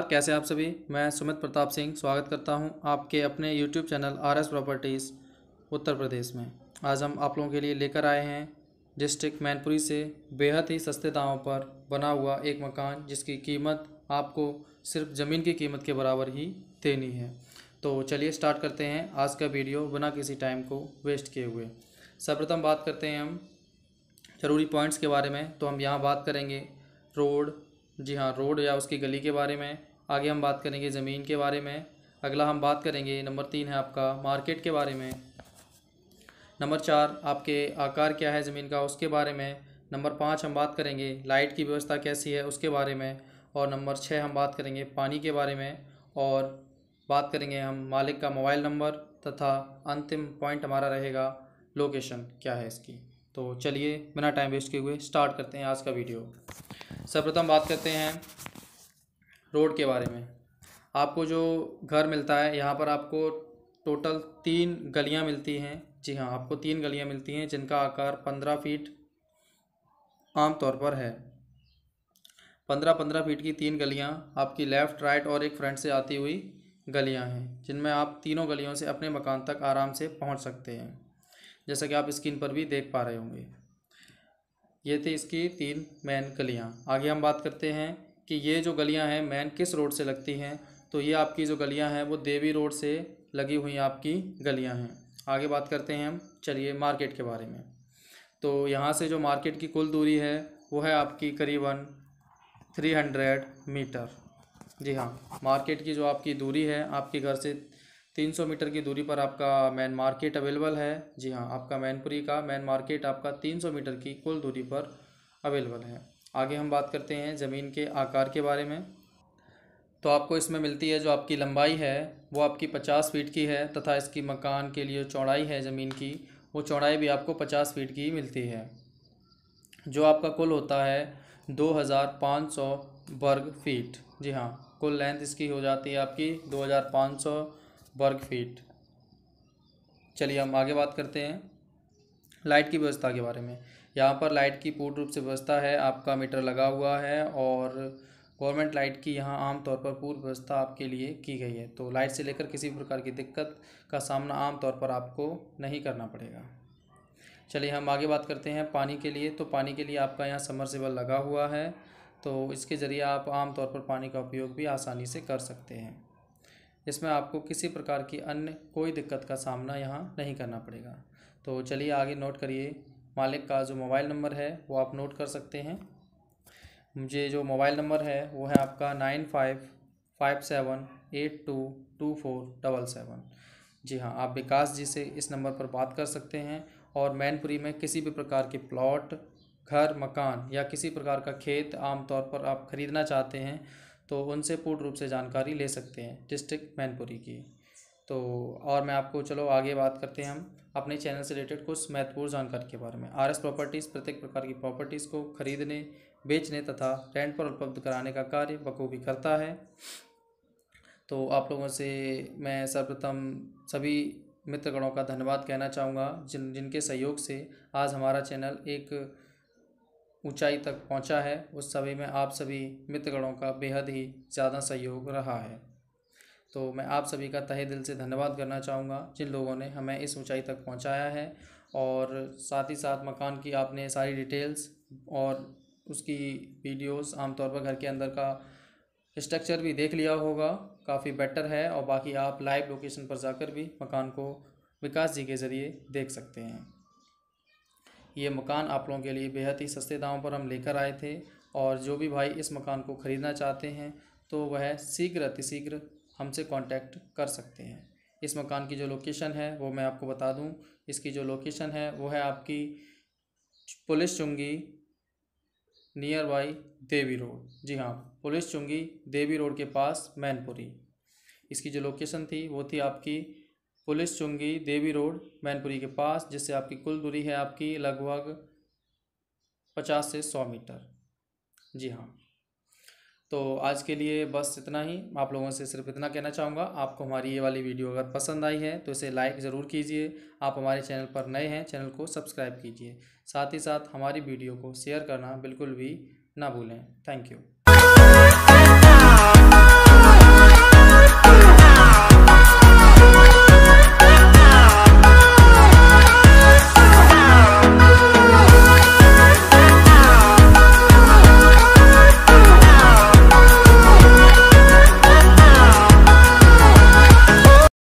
नमस्कार कैसे आप सभी मैं सुमित प्रताप सिंह स्वागत करता हूं आपके अपने YouTube channel R S properties Uttar Pradesh में आज हम आप लोगों के लिए लेकर आए हैं डिस्ट्रिक्ट मैनपुरी से बेहद ही सस्ते दामों पर बना हुआ एक मकान जिसकी कीमत आपको सिर्फ ज़मीन की कीमत के बराबर ही देनी है तो चलिए स्टार्ट करते हैं आज का वीडियो बिना किसी टाइम को वेस्ट किए हुए सर्वप्रथम बात करते हैं हम ज़रूरी पॉइंट्स के बारे में तो हम यहाँ बात करेंगे रोड जी हाँ रोड या उसकी गली के बारे में आगे हम बात करेंगे ज़मीन के बारे में अगला हम बात करेंगे नंबर तीन है आपका मार्केट के बारे में नंबर चार आपके आकार क्या है ज़मीन का उसके बारे में नंबर पाँच हम बात करेंगे लाइट की व्यवस्था कैसी है उसके बारे में और नंबर छः हम बात करेंगे पानी के बारे में और बात करेंगे हम मालिक का मोबाइल नंबर तथा अंतिम पॉइंट हमारा रहेगा लोकेशन क्या है इसकी तो चलिए बिना टाइम वेस्ट किए हुए स्टार्ट करते हैं आज का वीडियो सर्वप्रथम बात करते हैं रोड के बारे में आपको जो घर मिलता है यहाँ पर आपको टोटल तीन गलियाँ मिलती हैं जी हाँ आपको तीन गलियाँ मिलती हैं जिनका आकार पंद्रह फीट आम तौर पर है पंद्रह पंद्रह फीट की तीन गलियाँ आपकी लेफ़्ट राइट और एक फ्रंट से आती हुई गलियाँ हैं जिनमें आप तीनों गलियों से अपने मकान तक आराम से पहुँच सकते हैं जैसा कि आप स्क्रीन पर भी देख पा रहे होंगे ये थी इसकी तीन मेन गलियाँ आगे हम बात करते हैं कि ये जो गलियां हैं मैन किस रोड से लगती हैं तो ये आपकी जो गलियां हैं वो देवी रोड से लगी हुई आपकी गलियां हैं आगे बात करते हैं हम चलिए मार्केट के बारे में तो यहाँ से जो मार्केट की कुल दूरी है वो है आपकी करीबन थ्री हंड्रेड मीटर जी हाँ मार्केट की जो आपकी दूरी है आपके घर से तीन सौ मीटर की दूरी पर आपका मैन मार्केट अवेलेबल है जी हाँ आपका मैनपुरी का मैन मार्केट आपका तीन सौ मीटर की कुल दूरी पर अवेलेबल है आगे हम बात करते हैं ज़मीन के आकार के बारे में तो आपको इसमें मिलती है जो आपकी लंबाई है वो आपकी पचास फीट की है तथा इसकी मकान के लिए चौड़ाई है ज़मीन की वो चौड़ाई भी आपको पचास फीट की मिलती है जो आपका कुल होता है दो हज़ार पाँच सौ वर्ग फीट जी हाँ कुल लेंथ इसकी हो जाती है आपकी दो हज़ार पाँच सौ वर्ग फीट चलिए हम आगे बात करते हैं लाइट की व्यवस्था के बारे में यहाँ पर लाइट की पूर्ण रूप से व्यवस्था है आपका मीटर लगा हुआ है और गवर्नमेंट लाइट की यहाँ आमतौर पर पूर्व व्यवस्था आपके लिए की गई है तो लाइट से लेकर किसी प्रकार की दिक्कत का सामना आमतौर पर आपको नहीं करना पड़ेगा चलिए हम आगे बात करते हैं पानी के लिए तो पानी के लिए आपका यहाँ समरसेबल लगा हुआ है तो इसके ज़रिए आप आमतौर पर पानी का उपयोग भी आसानी से कर सकते हैं इसमें आपको किसी प्रकार की अन्य कोई दिक्कत का सामना यहाँ नहीं करना पड़ेगा तो चलिए आगे नोट करिए मालिक का जो मोबाइल नंबर है वो आप नोट कर सकते हैं मुझे जो मोबाइल नंबर है वो है आपका nine five five seven eight two two four double seven जी हाँ आप विकास जी से इस नंबर पर बात कर सकते हैं और मैनपुरी में किसी भी प्रकार के प्लॉट घर मकान या किसी प्रकार का खेत आमतौर पर आप ख़रीदना चाहते हैं तो उनसे पूर्ण रूप से जानकारी ले सकते हैं डिस्ट्रिक्ट मैनपुरी की तो और मैं आपको चलो आगे बात करते हैं हम अपने चैनल से रिलेटेड कुछ महत्वपूर्ण जानकारी के बारे में आर एस प्रॉपर्टीज़ प्रत्येक प्रकार की प्रॉपर्टीज़ को खरीदने बेचने तथा रेंट पर उपलब्ध कराने का कार्य बखूबी करता है तो आप लोगों से मैं सर्वप्रथम सभी मित्रगणों का धन्यवाद कहना चाहूँगा जिन जिनके सहयोग से आज हमारा चैनल एक ऊंचाई तक पहुंचा है उस सभी में आप सभी मित्रगणों का बेहद ही ज़्यादा सहयोग रहा है तो मैं आप सभी का तहे दिल से धन्यवाद करना चाहूँगा जिन लोगों ने हमें इस ऊंचाई तक पहुँचाया है और साथ ही साथ मकान की आपने सारी डिटेल्स और उसकी वीडियोस आमतौर पर घर के अंदर का स्ट्रक्चर भी देख लिया होगा काफ़ी बेटर है और बाकी आप लाइव लोकेशन पर जाकर भी मकान को विकास जी के ज़रिए देख सकते हैं ये मकान आप लोगों के लिए बेहद ही सस्ते दामों पर हम लेकर आए थे और जो भी भाई इस मकान को ख़रीदना चाहते हैं तो वह शीघ्र अतिशीघ्र हमसे कांटेक्ट कर सकते हैं इस मकान की जो लोकेशन है वो मैं आपको बता दूं इसकी जो लोकेशन है वो है आपकी पुलिस चुंगी नियर बाई देवी रोड जी हाँ पुलिस चुंगी देवी रोड के पास मैनपुरी इसकी जो लोकेशन थी वो थी आपकी पुलिस चुंगी देवी रोड मैनपुरी के पास जिससे आपकी कुल दूरी है आपकी लगभग पचास से सौ मीटर जी हाँ तो आज के लिए बस इतना ही आप लोगों से सिर्फ इतना कहना चाहूँगा आपको हमारी ये वाली वीडियो अगर पसंद आई है तो इसे लाइक ज़रूर कीजिए आप हमारे चैनल पर नए हैं चैनल को सब्सक्राइब कीजिए साथ ही साथ हमारी वीडियो को शेयर करना बिल्कुल भी ना भूलें थैंक यू